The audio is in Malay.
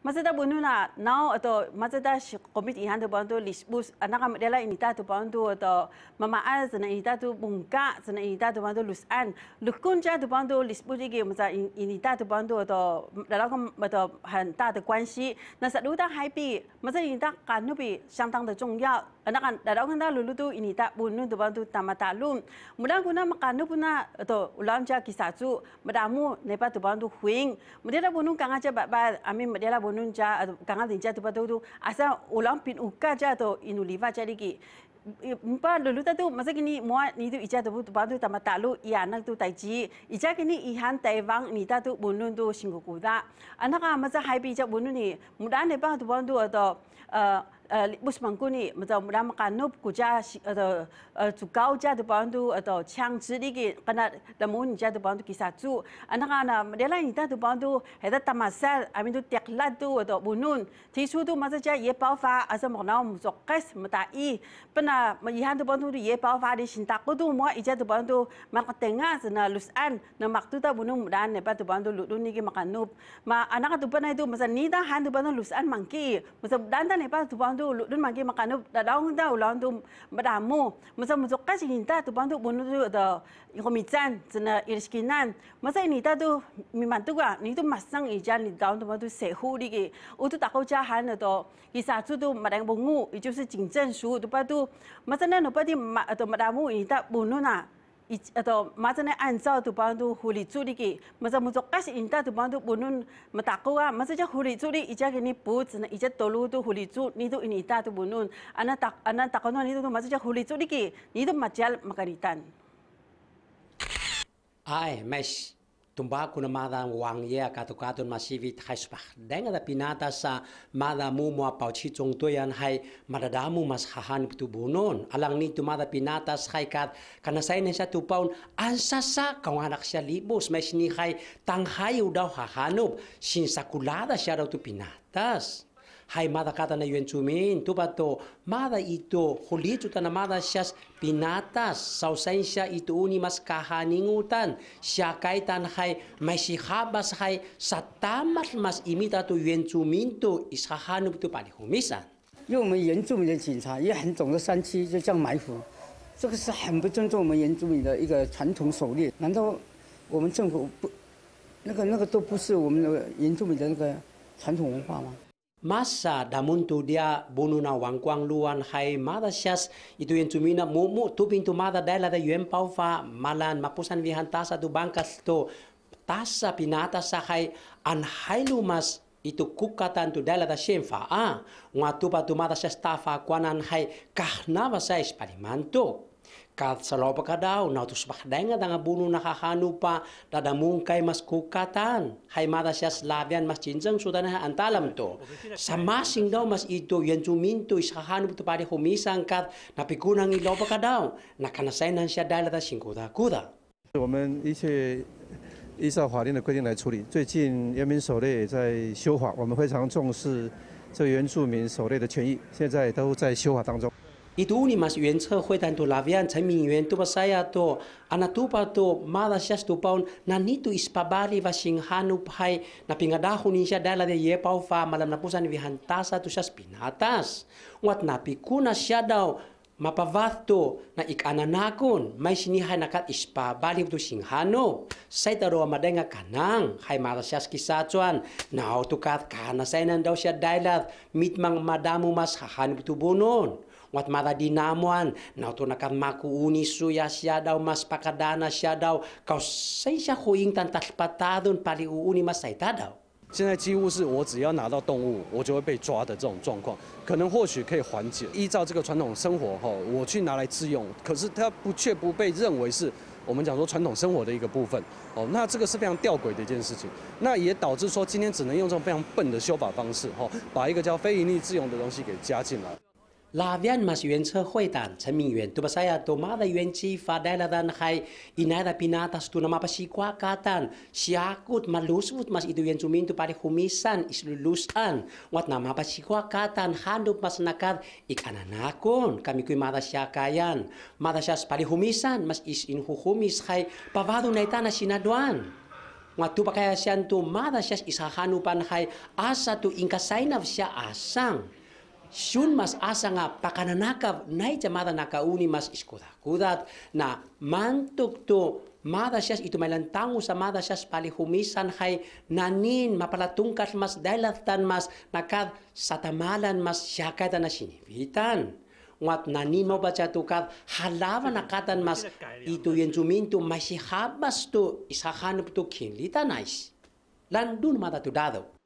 Mazda bunuh na now atau Mazda si komit ihan tu bantu lisbus anak kami dalam ini tu bantu atau mama az sana ini tu bunga sana ini tu bantu lusan lukun jah tu bantu lisbus ini masa ini tu bantu atau dalam kami atau hantar tu kuansi nasa lu tak happy masa ini tak kanu bi sangat tu penting anak kan dalam kita lulu tu ini tak bunuh tu bantu tamat talum mudah guna makanu puna atau ulang jah kisah tu mudahmu nepa tu bantu huing mudahlah bunuh kangaja bapak amin mudahlah gunung ja atau kangan di ja tu patu tu asa ulang pin uka ja to inu liva ja lagi Mpa lulu tu masa kini mua ni tu ija tu tu bantu tamat talu i anak tu taiji ija kini ihan Taiwan ni ta tu bunun tu singgukuda anak ah, masa hai bi ija ni mudah ne bantu bantu atau eh, 呃，不是蒙古尼，么着咱们讲努国家是呃着呃做高价的帮助，呃着枪支的个，跟那那么人家的帮助给啥做？啊，那个呢，原来人家的帮助还在大马士，阿面都跌烂都呃着无论，提出都么子叫也爆发，而且莫那我们做该什么大意？不那么遗憾的帮助也爆发的，新大国都么一家的帮助，马个定案是那律师案，那马都到无论木兰那边的帮助路路尼个么个努，嘛啊那个都不那都么子，你当喊的帮助律师案忘记，么子单单那边的帮助。tu lu dun mangi makan tu dah dah orang dah ulang tu beramu masa muzak kasi kita tu bantu bunuh tu ada komitan sana irskinan masa ini tu memang tu kan ni tu masang ijan ni dah tu bantu sehu lagi untuk oh, tak kau jahan tu kisah tu tu mereka bungu itu sejengjeng su tu bantu masa ni nampak di atau beramu ini tak bunuh na atau macam ni anjau tu bantu huli curi ki macam muzak kas inta tu bantu bunun metaku ah macam je huli curi ija ni put na ija tolu tu huli curi ni tu inita tu bunun anak tak anak tak orang ni tu macam je huli curi ki ni tu macam macam ni tan. Hai, mesh tumbaku na mada wang ye kato kato na sivi tais pa denga da pinata sa mada mu mo apau chi chong to yan hai madadamu mas hahan putu bunon alang ni tu mada pinata sa hai kat kana sai ne sa tu paun ansa sa kau anak sa libos mes ni hai tang hai udau hahanup sin sakulada sa rau tu pinatas. 嗨，马达卡达那原住民，托巴托，马达伊托，狐狸托纳马达沙斯，pinatas，sausage，伊托 uni，mas kahaningutan，siakaytan 嗨，meshihabas 嗨，satamas imita to yuenzuminto，isahanu to pahumisan。因为我们原住民的警察也很懂得山区，就像埋伏，这个是很不尊重我们原住民的一个传统狩猎。难道我们政府不，那个那个都不是我们原住民的那个传统文化吗？Masa damun tu dia bunuh na wangkuang luan hai mada syas itu yang cumina mu mu tu pintu mada dah lada yuem pau fa malan mapusan wihan tasa tu bangkas tu tasa pinata sa hai an hai lumas itu kukatan tu dah lada shenfa a ah, ngatu patu mata sesta fa kuanan hai kahna basa espalimanto 我们一切依照法律的规定来处理。最近原民首例也在修法，我们非常重视这原住民首例的权益，现在都在修法当中。Itu mas Iduunimas yuenche huetanto lavian chamin yuento basaya to anatupa to madasyas to paun nanito ispabali vasing hanup hay na pingadahon niya dala de yepaw fa malam napusan vihantasa to siya pinatas. Wat napikuna siya daw mapavato na ikananakon may sinihay nakat ispabali to singhano. Say taro amaday nga kanang hay madasyas kisatsuan na autukat kanasainan daw siya dalat mitmang madamu mas hahan hahanip tubunon. 现在几乎是我只要拿到动物，我就会被抓的这种状况。可能或许可以缓解，依照这个传统生活哈，我去拿来自用，可是它不却不被认为是，我们讲说传统生活的一个部分哦。那这个是非常吊诡的一件事情，那也导致说今天只能用这种非常笨的修法方式哈，把一个叫非盈利自用的东西给加进来。Lawian mas yuen tsa hoi tan tsa mi yuen. Tu basaya to ma da yuen chi fa da la dan hai ina da pinata stu na mapa si kwa katan. Si akut ma lusut mas itu yuen tsumin tu pare humisan is lulusan. Wat na mapa si kwa katan handup mas nakad ikananakon kami kui ma da si akayan. Ma da si as pare humisan mas is in humis hai pavadu na itana si naduan. Ngatu pakai asian tu, mada sias isahanupan hai asa tu ingkasainav sias asang. shun mas asanga pakananaka naita mada nakauni mas iskuda kudat na mantuk tu mada sias itumailantangu sa mada sias palihumisan hay nanin mapalatungkas mas dailatan mas nakad satamalan mas siyakata na sinibitan ngat nanin mo ba tukad halawa nakatan mas ito yenzumin tu masihabas tu isahanap tu kinlitanais landun mada tudado